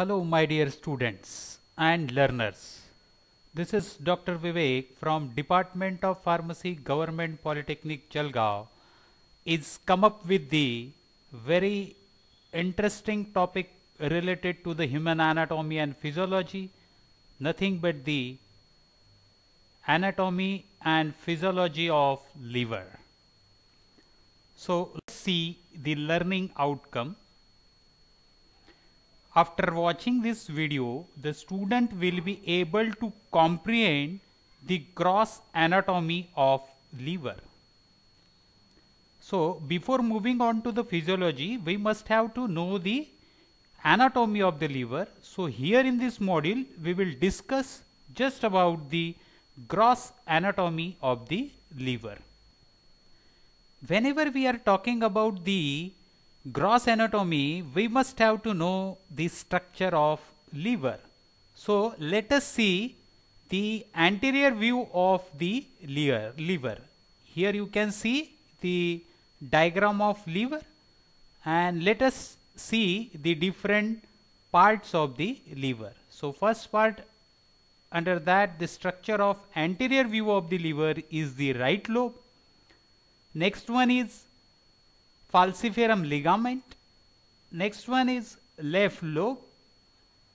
Hello my dear students and learners. This is Dr. Vivek from Department of Pharmacy Government Polytechnic Chalgao. is come up with the very interesting topic related to the human anatomy and physiology nothing but the anatomy and physiology of liver. So see the learning outcome after watching this video, the student will be able to comprehend the gross anatomy of liver. So before moving on to the physiology, we must have to know the anatomy of the liver. So here in this module, we will discuss just about the gross anatomy of the liver. Whenever we are talking about the gross anatomy, we must have to know the structure of liver. So let us see the anterior view of the liver. Here you can see the diagram of liver and let us see the different parts of the liver. So first part under that the structure of anterior view of the liver is the right lobe. Next one is falciferum ligament. Next one is left lobe.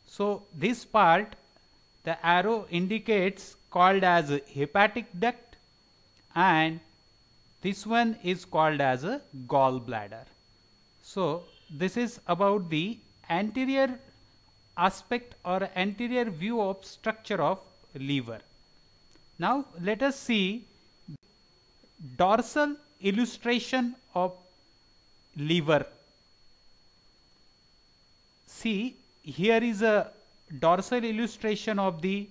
So, this part the arrow indicates called as hepatic duct and this one is called as a gallbladder. So, this is about the anterior aspect or anterior view of structure of liver. Now, let us see dorsal illustration of lever. See here is a dorsal illustration of the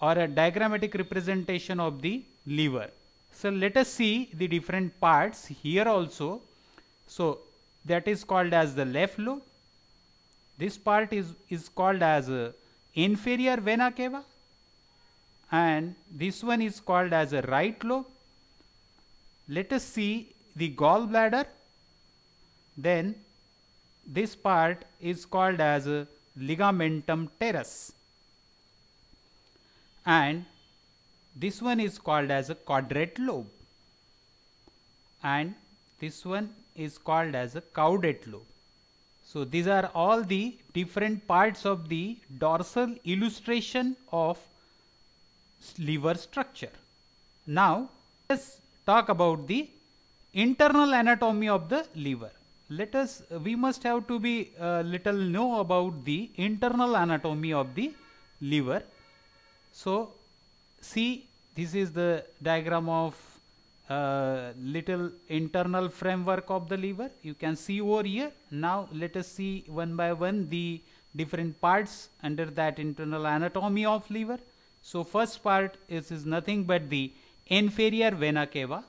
or a diagrammatic representation of the lever. So let us see the different parts here also. So that is called as the left lobe. This part is, is called as uh, inferior vena cava and this one is called as a right lobe. Let us see the gallbladder then this part is called as ligamentum teres and this one is called as a quadrate lobe and this one is called as a caudate lobe. So these are all the different parts of the dorsal illustration of liver structure. Now let's talk about the internal anatomy of the liver let us we must have to be uh, little know about the internal anatomy of the liver so see this is the diagram of uh, little internal framework of the liver you can see over here now let us see one by one the different parts under that internal anatomy of liver so first part is, is nothing but the inferior vena cava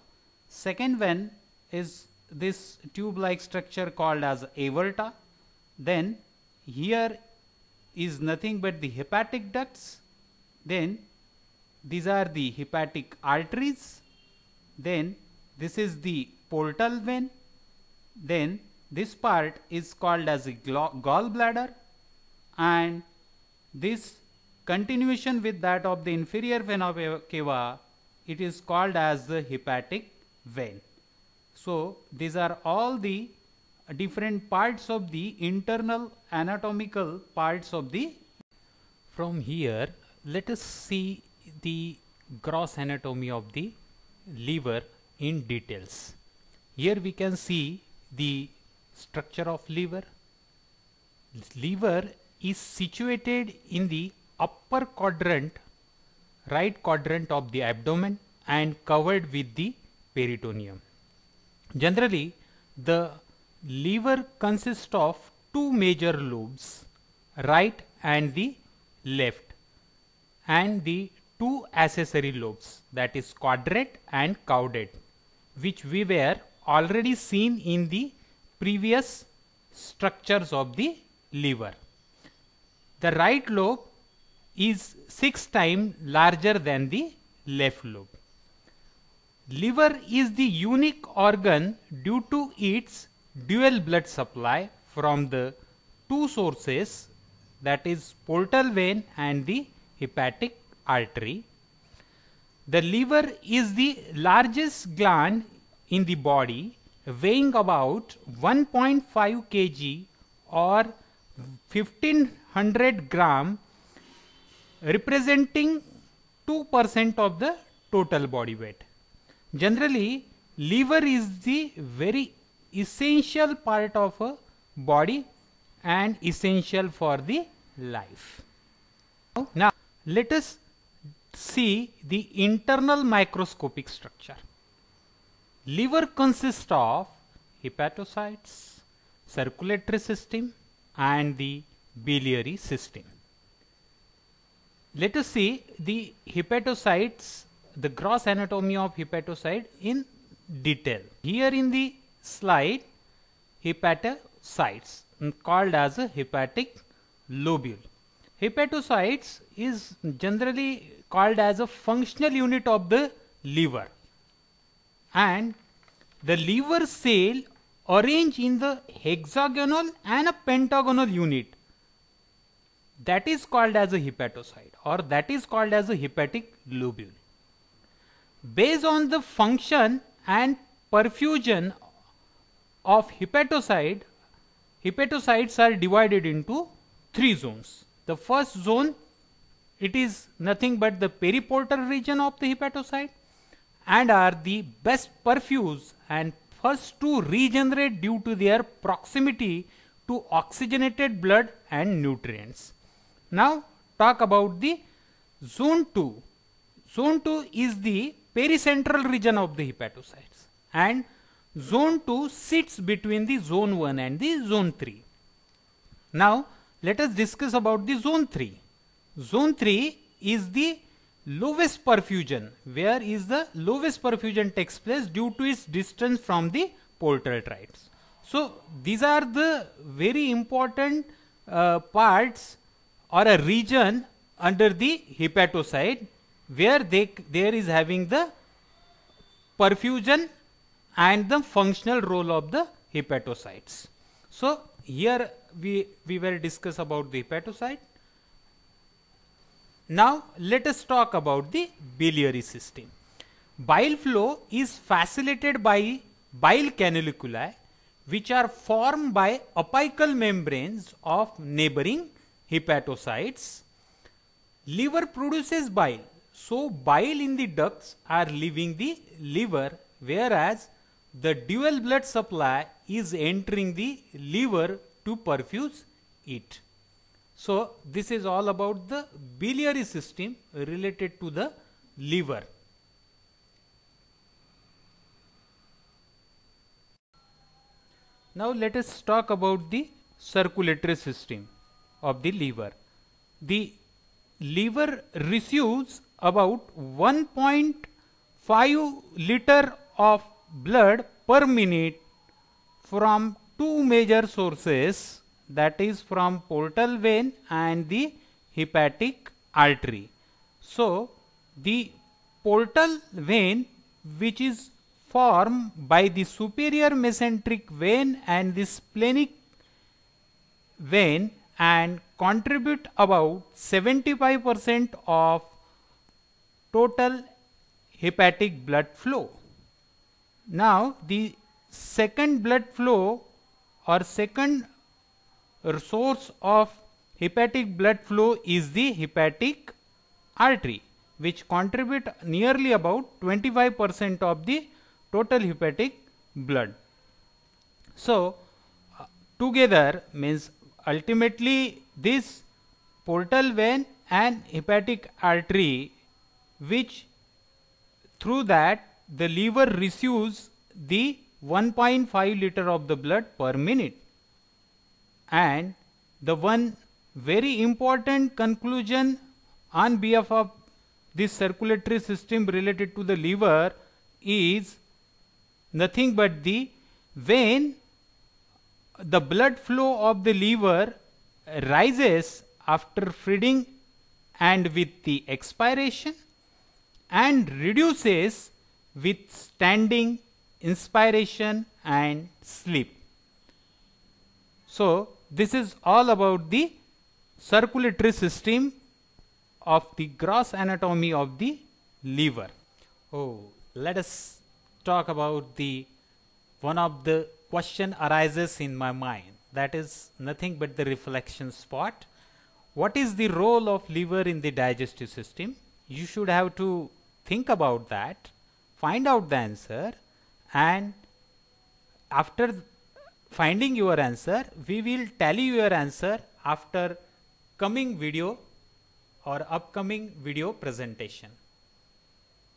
second vein is this tube-like structure called as aorta. Then here is nothing but the hepatic ducts. Then these are the hepatic arteries. Then this is the portal vein. Then this part is called as a gallbladder and this continuation with that of the inferior vena cava it is called as the hepatic vein. So, these are all the different parts of the internal anatomical parts of the from here let us see the gross anatomy of the liver in details here we can see the structure of liver this liver is situated in the upper quadrant right quadrant of the abdomen and covered with the peritoneum Generally, the liver consists of two major lobes, right and the left, and the two accessory lobes that is quadrate and caudate, which we were already seen in the previous structures of the liver. The right lobe is six times larger than the left lobe. Liver is the unique organ due to its dual blood supply from the two sources that is portal vein and the hepatic artery. The liver is the largest gland in the body weighing about 1.5 kg or 1500 gram representing 2% of the total body weight. Generally, liver is the very essential part of a body and essential for the life. Now, let us see the internal microscopic structure. Liver consists of hepatocytes, circulatory system and the biliary system. Let us see the hepatocytes the gross anatomy of hepatocyte in detail. Here in the slide, hepatocytes called as a hepatic lobule. Hepatocytes is generally called as a functional unit of the liver and the liver cell arranged in the hexagonal and a pentagonal unit that is called as a hepatocyte or that is called as a hepatic lobule. Based on the function and perfusion of hepatocyte, hepatocytes are divided into three zones. The first zone, it is nothing but the periportal region of the hepatocyte and are the best perfused and first to regenerate due to their proximity to oxygenated blood and nutrients. Now talk about the zone 2. Zone 2 is the pericentral region of the hepatocytes and zone 2 sits between the zone 1 and the zone 3. Now let us discuss about the zone 3. Zone 3 is the lowest perfusion where is the lowest perfusion takes place due to its distance from the portal tracts. So these are the very important uh, parts or a region under the hepatocyte where they there is having the perfusion and the functional role of the hepatocytes. So here we we will discuss about the hepatocyte. Now let us talk about the biliary system. Bile flow is facilitated by bile canaliculi which are formed by apical membranes of neighboring hepatocytes. Liver produces bile so bile in the ducts are leaving the liver whereas the dual blood supply is entering the liver to perfuse it. So this is all about the biliary system related to the liver. Now let us talk about the circulatory system of the liver. The liver receives about 1.5 liter of blood per minute from two major sources that is from portal vein and the hepatic artery. So, the portal vein which is formed by the superior mesenteric vein and the splenic vein and contribute about 75% of total hepatic blood flow. Now the second blood flow or second source of hepatic blood flow is the hepatic artery which contribute nearly about 25% of the total hepatic blood. So uh, together means ultimately this portal vein and hepatic artery which through that the liver receives the 1.5 liter of the blood per minute and the one very important conclusion on behalf of this circulatory system related to the liver is nothing but the when the blood flow of the liver rises after feeding and with the expiration and reduces with standing, inspiration and sleep. So, this is all about the circulatory system of the gross anatomy of the liver. Oh, let us talk about the one of the question arises in my mind that is nothing but the reflection spot. What is the role of liver in the digestive system? You should have to think about that, find out the answer and after finding your answer, we will tally your answer after coming video or upcoming video presentation.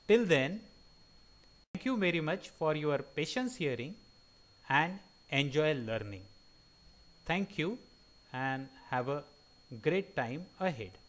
Till then, thank you very much for your patience hearing and enjoy learning. Thank you and have a great time ahead.